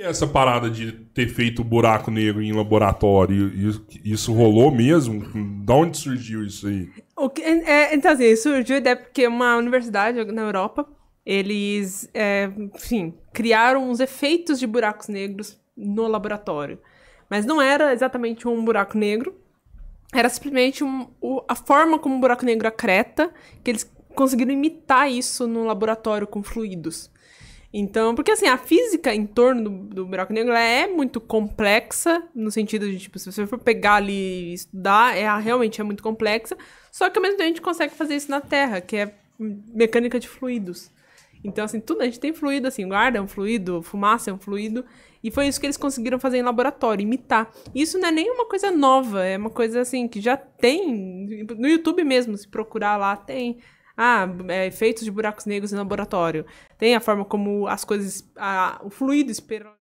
essa parada de ter feito buraco negro em laboratório, isso rolou mesmo? Da onde surgiu isso aí? Que, é, é, então, assim, surgiu a é ideia porque uma universidade na Europa, eles, é, enfim, criaram uns efeitos de buracos negros no laboratório. Mas não era exatamente um buraco negro, era simplesmente um, o, a forma como o buraco negro acreta, que eles conseguiram imitar isso no laboratório com fluidos. Então, porque assim, a física em torno do, do buraco negro é muito complexa, no sentido de, tipo, se você for pegar ali e estudar, é, realmente é muito complexa. Só que ao mesmo tempo a gente consegue fazer isso na Terra, que é mecânica de fluidos. Então, assim, tudo a gente tem fluido, assim, ar é um fluido, fumaça é um fluido. E foi isso que eles conseguiram fazer em laboratório, imitar. Isso não é nenhuma coisa nova, é uma coisa assim que já tem. No YouTube mesmo, se procurar lá, tem ah, é, de buracos negros em laboratório. Tem a forma como as coisas, a, o fluido espera